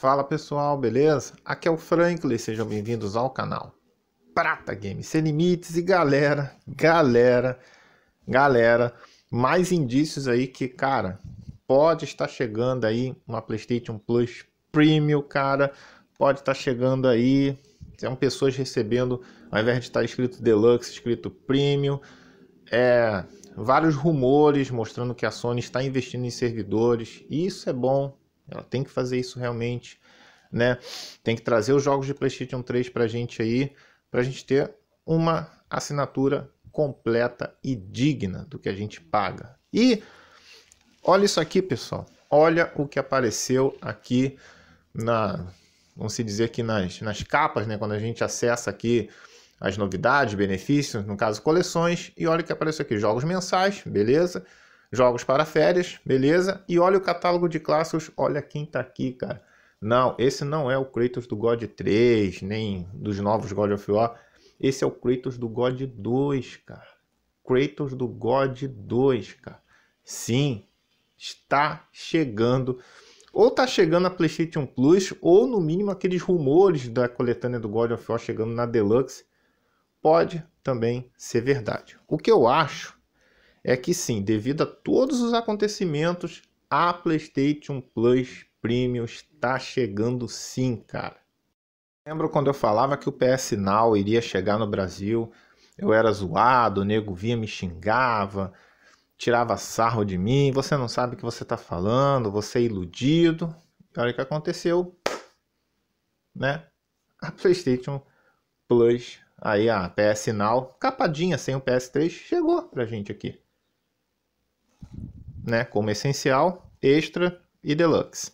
Fala pessoal, beleza? Aqui é o Franklin, sejam bem-vindos ao canal Prata Games Sem Limites e galera, galera, galera, mais indícios aí que, cara, pode estar chegando aí uma PlayStation Plus Premium, cara, pode estar chegando aí, são pessoas recebendo, ao invés de estar escrito Deluxe, escrito Premium, é, vários rumores mostrando que a Sony está investindo em servidores, isso é bom, ela tem que fazer isso realmente, né? Tem que trazer os jogos de PlayStation 3 para a gente aí, para a gente ter uma assinatura completa e digna do que a gente paga. E olha isso aqui, pessoal. Olha o que apareceu aqui na, vamos se dizer aqui nas, nas capas, né? Quando a gente acessa aqui as novidades, benefícios, no caso coleções, e olha o que apareceu aqui, jogos mensais, beleza? jogos para férias, beleza? E olha o catálogo de clássicos, olha quem tá aqui, cara. Não, esse não é o Kratos do God 3, nem dos novos God of War. Esse é o Kratos do God 2, cara. Kratos do God 2, cara. Sim, está chegando. Ou tá chegando a PlayStation Plus, ou no mínimo aqueles rumores da coletânea do God of War chegando na Deluxe. Pode também ser verdade. O que eu acho é que sim, devido a todos os acontecimentos, a PlayStation Plus Premium está chegando sim, cara. Lembro quando eu falava que o PS Now iria chegar no Brasil, eu era zoado, o nego via me xingava, tirava sarro de mim, você não sabe o que você está falando, você é iludido. E olha o que aconteceu, né? A PlayStation Plus, aí a PS Now, capadinha sem o PS3, chegou pra gente aqui né, como essencial, extra e deluxe.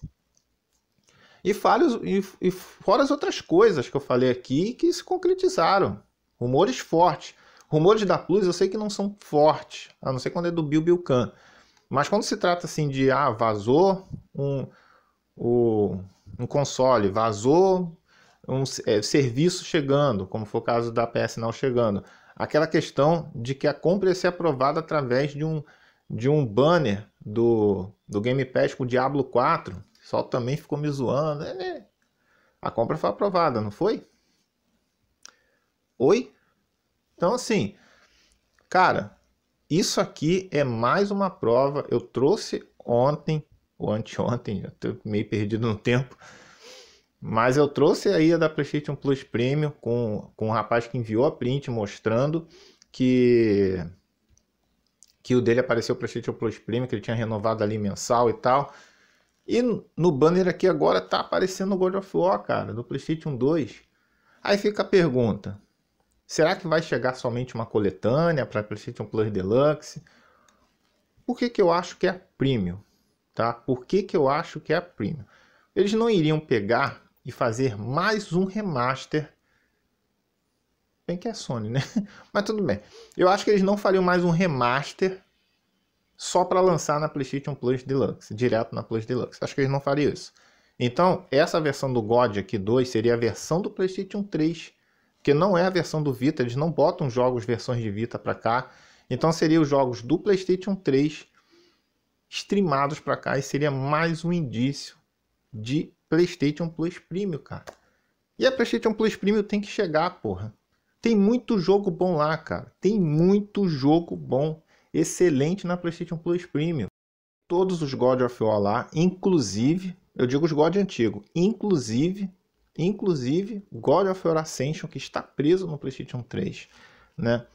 E, falhos, e, e fora as outras coisas que eu falei aqui que se concretizaram. Rumores fortes. Rumores da Plus eu sei que não são fortes, a não ser quando é do Bill Mas quando se trata assim de ah, vazou um, o, um console, vazou um é, serviço chegando, como foi o caso da PS Now chegando, aquela questão de que a compra ia ser aprovada através de um de um banner do, do Pass com o Diablo 4. O pessoal também ficou me zoando. É, né? a compra foi aprovada, não foi? Oi? Então, assim, cara, isso aqui é mais uma prova. Eu trouxe ontem, ou anteontem, já tô meio perdido no tempo. Mas eu trouxe aí a da PlayStation Plus Premium com, com um rapaz que enviou a print mostrando que que o dele apareceu para Station Plus Premium, que ele tinha renovado ali mensal e tal. E no banner aqui agora tá aparecendo o God of War, cara, do PlayStation 2. Aí fica a pergunta: será que vai chegar somente uma coletânea para PlayStation Plus Deluxe? Por que, que eu acho que é premium? Tá? Por que, que eu acho que é premium? Eles não iriam pegar e fazer mais um remaster Bem que é Sony, né? Mas tudo bem. Eu acho que eles não fariam mais um remaster só para lançar na PlayStation Plus Deluxe, direto na Plus Deluxe. Acho que eles não fariam isso. Então, essa versão do God aqui 2 seria a versão do PlayStation 3, que não é a versão do Vita, eles não botam jogos versões de Vita para cá. Então, seria os jogos do PlayStation 3 streamados para cá e seria mais um indício de PlayStation Plus Premium, cara. E a PlayStation Plus Premium tem que chegar, porra. Tem muito jogo bom lá, cara. Tem muito jogo bom, excelente na PlayStation Plus Premium. Todos os God of War lá, inclusive, eu digo os God antigo, inclusive, inclusive God of War Ascension que está preso no PlayStation 3, né?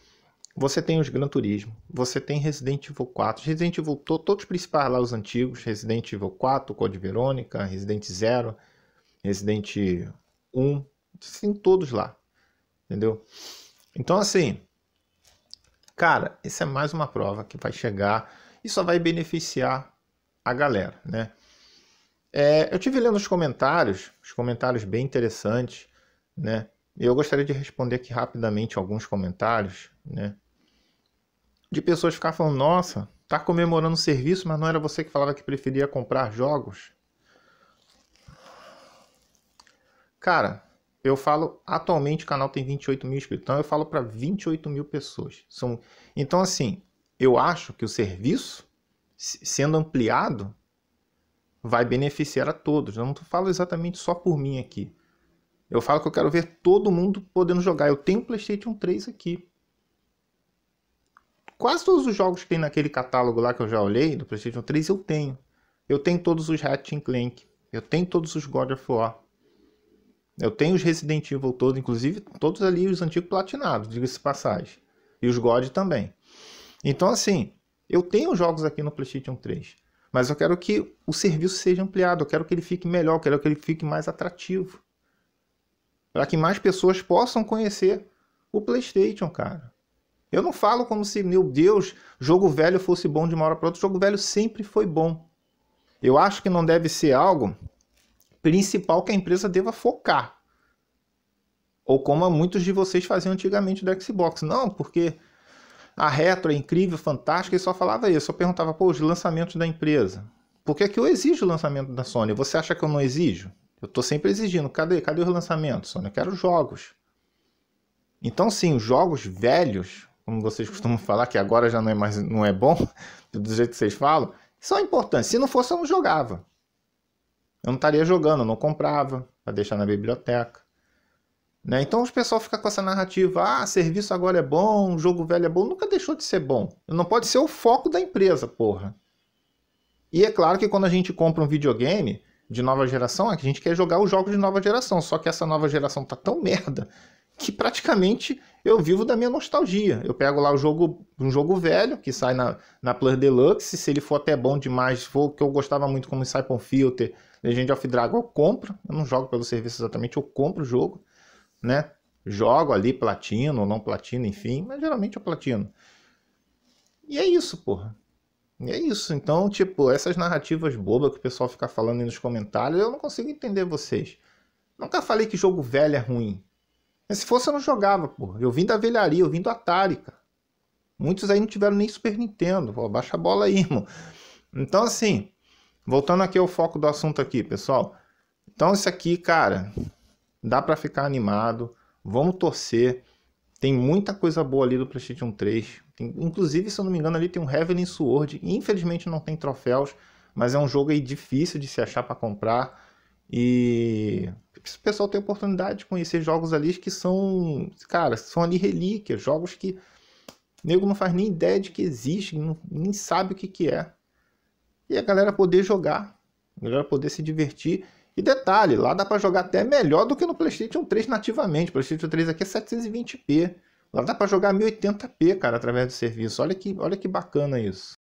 Você tem os Gran Turismo, você tem Resident Evil 4, Resident Evil todos os principais lá os antigos, Resident Evil 4, Code Verônica, Resident Zero, Resident 1, tem todos lá. Entendeu? Então, assim, cara, isso é mais uma prova que vai chegar e só vai beneficiar a galera, né? É, eu tive lendo os comentários, os comentários bem interessantes, né? Eu gostaria de responder aqui rapidamente alguns comentários, né? De pessoas ficar falando, nossa, tá comemorando o serviço, mas não era você que falava que preferia comprar jogos? Cara, eu falo, atualmente o canal tem 28 mil inscritos, então eu falo para 28 mil pessoas. São, então, assim, eu acho que o serviço, sendo ampliado, vai beneficiar a todos. Eu não falo exatamente só por mim aqui. Eu falo que eu quero ver todo mundo podendo jogar. Eu tenho o PlayStation 3 aqui. Quase todos os jogos que tem naquele catálogo lá que eu já olhei do PlayStation 3 eu tenho. Eu tenho todos os Ratchet Clank. Eu tenho todos os God of War. Eu tenho os Resident Evil todos, inclusive todos ali os antigos platinados, diga-se passagem. E os God também. Então, assim, eu tenho jogos aqui no PlayStation 3. Mas eu quero que o serviço seja ampliado, eu quero que ele fique melhor, eu quero que ele fique mais atrativo. Para que mais pessoas possam conhecer o PlayStation, cara. Eu não falo como se, meu Deus, jogo velho fosse bom de uma hora para outra. Jogo velho sempre foi bom. Eu acho que não deve ser algo principal que a empresa deva focar. Ou como muitos de vocês faziam antigamente do Xbox. Não, porque a retro é incrível, fantástica, e só falava isso. Só perguntava, pô, os lançamentos da empresa. Por que, é que eu exijo o lançamento da Sony? Você acha que eu não exijo? Eu estou sempre exigindo. Cadê, cadê os lançamentos, Sony? Eu quero jogos. Então, sim, os jogos velhos, como vocês costumam falar, que agora já não é mais não é bom, do jeito que vocês falam, são importantes. Se não fosse, eu não jogava. Eu não estaria jogando, eu não comprava para deixar na biblioteca. Né? Então o pessoal fica com essa narrativa: ah, serviço agora é bom, jogo velho é bom. Nunca deixou de ser bom. Não pode ser o foco da empresa, porra. E é claro que quando a gente compra um videogame de nova geração, é a gente quer jogar os jogos de nova geração. Só que essa nova geração tá tão merda que praticamente eu vivo da minha nostalgia. Eu pego lá o jogo, um jogo velho que sai na, na Plus Deluxe. Se ele for até bom demais, que eu gostava muito como Siphon Filter, Legend of Dragon, eu compro. Eu não jogo pelo serviço exatamente, eu compro o jogo, né? Jogo ali platino ou não platino, enfim, mas geralmente eu platino. E é isso, porra. E é isso. Então, tipo, essas narrativas bobas que o pessoal fica falando aí nos comentários, eu não consigo entender vocês. Nunca falei que jogo velho é ruim. Mas se fosse, eu não jogava, pô. Eu vim da velharia, eu vim do Atari, cara. Muitos aí não tiveram nem Super Nintendo. Pô, baixa a bola aí, irmão. Então, assim, voltando aqui ao foco do assunto aqui, pessoal. Então, isso aqui, cara, dá para ficar animado. Vamos torcer. Tem muita coisa boa ali do PlayStation 3. Tem, inclusive, se eu não me engano, ali tem um Heavenly Sword. Infelizmente não tem troféus, mas é um jogo aí difícil de se achar para comprar. E o pessoal tem a oportunidade de conhecer jogos ali que são, cara, são ali relíquias, jogos que o nego não faz nem ideia de que existem, nem sabe o que, que é. E a galera poder jogar, a galera poder se divertir. E detalhe, lá dá para jogar até melhor do que no PlayStation 3 nativamente. O PlayStation 3 aqui é 720p. Lá dá para jogar 1080p, cara, através do serviço. Olha que, olha que bacana isso.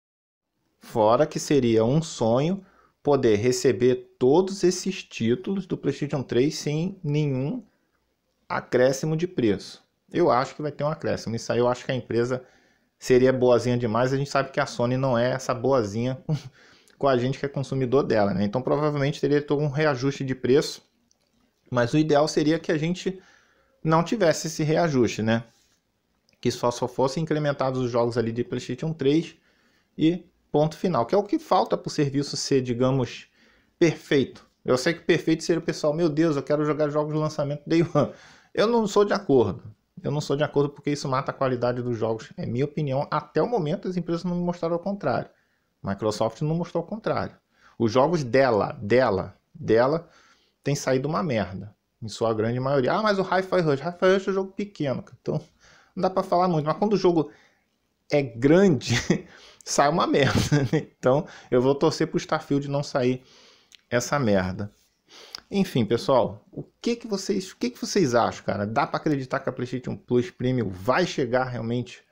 Fora que seria um sonho poder receber todos esses títulos do PlayStation 3 sem nenhum acréscimo de preço. Eu acho que vai ter um acréscimo. Isso aí eu acho que a empresa seria boazinha demais. A gente sabe que a Sony não é essa boazinha com a gente que é consumidor dela, né? Então provavelmente teria todo um reajuste de preço. Mas o ideal seria que a gente não tivesse esse reajuste, né? Que só, só fossem incrementados os jogos ali de PlayStation 3 e Ponto final, que é o que falta para o serviço ser, digamos, perfeito. Eu sei que perfeito seria o pessoal, meu Deus, eu quero jogar jogos de lançamento day one. Eu não sou de acordo. Eu não sou de acordo porque isso mata a qualidade dos jogos. É minha opinião. Até o momento as empresas não me mostraram o contrário. Microsoft não mostrou o contrário. Os jogos dela, dela, dela, tem saído uma merda. Em sua grande maioria. Ah, mas o Hi-Fi Rush. Hi-Fi Rush é um jogo pequeno. Então não dá para falar muito. Mas quando o jogo é grande, sai uma merda. Né? Então eu vou torcer para o Starfield não sair essa merda. Enfim, pessoal, o que que vocês, o que que vocês acham, cara? Dá para acreditar que a PlayStation Plus Premium vai chegar realmente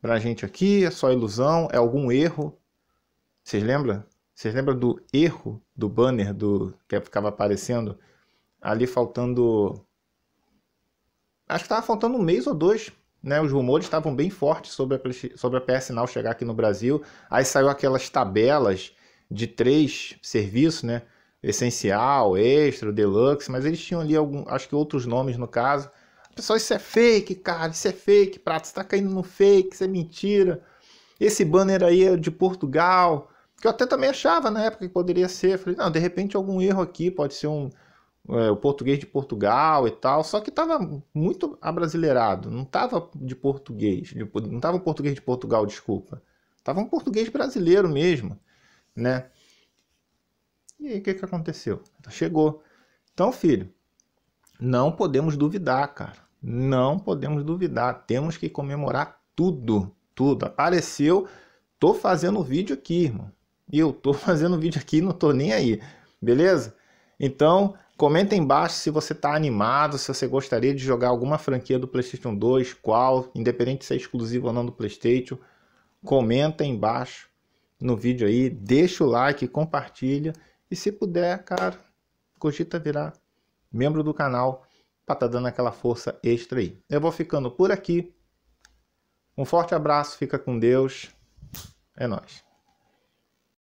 para gente aqui? É só ilusão? É algum erro? Vocês lembram? Vocês lembram do erro do banner do que ficava aparecendo ali faltando acho que estava faltando um mês ou dois né? Os rumores estavam bem fortes sobre a, sobre a PS Now chegar aqui no Brasil. Aí saiu aquelas tabelas de três serviços, né? Essencial, Extra, Deluxe, mas eles tinham ali algum, acho que outros nomes no caso. Pessoal, isso é fake, cara, isso é fake, Prato, você tá caindo no fake, isso é mentira. Esse banner aí é de Portugal, que eu até também achava na época que poderia ser. Falei, não, de repente algum erro aqui, pode ser um, é, o português de Portugal e tal, só que estava muito abrasileirado, não estava de português, de, não estava o português de Portugal, desculpa, estava um português brasileiro mesmo, né? E aí o que, que aconteceu? Chegou. Então, filho, não podemos duvidar, cara. Não podemos duvidar. Temos que comemorar tudo, tudo. Apareceu, tô fazendo vídeo aqui, irmão. e Eu tô fazendo vídeo aqui, não tô nem aí. Beleza? Então, Comenta embaixo se você está animado, se você gostaria de jogar alguma franquia do PlayStation 2, qual, independente se é exclusivo ou não do PlayStation. Comenta embaixo no vídeo aí, deixa o like, compartilha e se puder, cara, cogita virar membro do canal para tá dando aquela força extra aí. Eu vou ficando por aqui. Um forte abraço, fica com Deus. É nós.